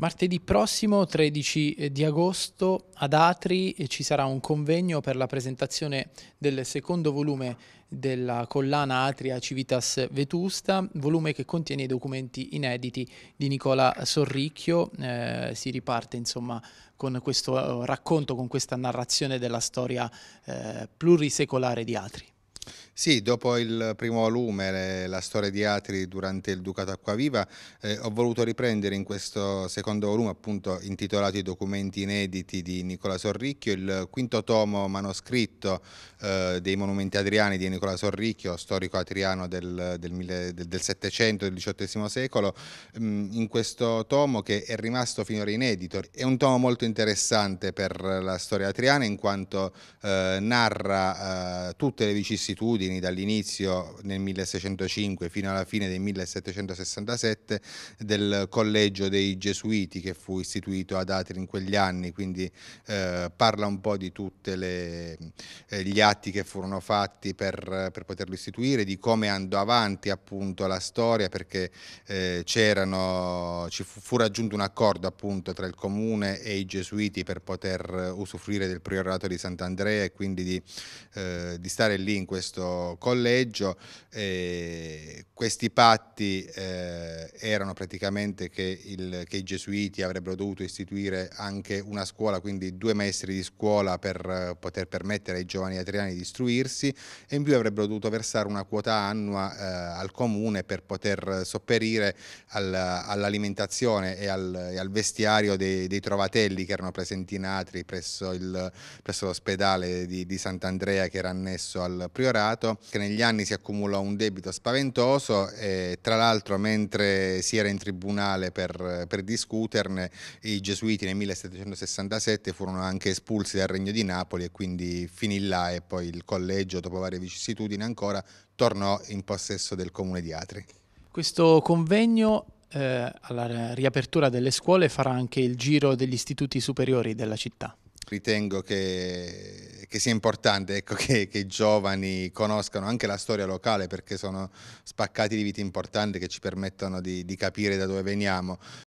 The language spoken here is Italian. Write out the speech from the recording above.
Martedì prossimo, 13 eh, di agosto, ad Atri eh, ci sarà un convegno per la presentazione del secondo volume della collana Atria Civitas Vetusta, volume che contiene i documenti inediti di Nicola Sorricchio. Eh, si riparte insomma con questo eh, racconto, con questa narrazione della storia eh, plurisecolare di Atri. Sì, dopo il primo volume, la storia di Atri durante il Ducato Acquaviva, eh, ho voluto riprendere in questo secondo volume, appunto intitolato I documenti inediti di Nicola Sorricchio, il quinto tomo manoscritto eh, dei monumenti adriani di Nicola Sorricchio, storico atriano del, del, mille- del- del 700, del XVIII secolo, mh, mm, in questo tomo che è rimasto finora inedito. È un tomo molto interessante per la storia atriana in quanto eh, narra eh, tutte le vicissitudini dall'inizio nel 1605 fino alla fine del 1767 del collegio dei Gesuiti che fu istituito ad Atri in quegli anni, quindi eh, parla un po' di tutti eh, gli atti che furono fatti per, per, poterlo istituire, di come andò avanti appunto la storia perché eh, ci fu, fu raggiunto un accordo appunto tra il comune e i Gesuiti per poter eh, usufruire del priorato di Sant'Andrea e quindi di, eh, di stare lì in questo collegio, eh, questi patti eh, erano praticamente che, il, che, i gesuiti avrebbero dovuto istituire anche una scuola, quindi due maestri di scuola per poter permettere ai giovani atriani di istruirsi e in più avrebbero dovuto versare una quota annua eh, al comune per poter sopperire al, all'alimentazione e, al, e al, vestiario dei, dei, trovatelli che erano presenti in atri presso, presso l'ospedale di, di Sant'Andrea che era annesso connesso al priorato che negli anni si accumula un debito spaventoso e tra l'altro mentre si era in tribunale per, per discuterne i gesuiti nel 1767 furono anche espulsi dal regno di Napoli e quindi finì là e poi il collegio dopo varie vicissitudini ancora tornò in possesso del comune di Atri. Questo convegno eh, alla riapertura delle scuole farà anche il giro degli istituti superiori della città. Ritengo che che sia importante ecco, che, che, i giovani conoscano anche la storia locale perché sono spaccati di vite importanti che ci permettono di, di capire da dove veniamo.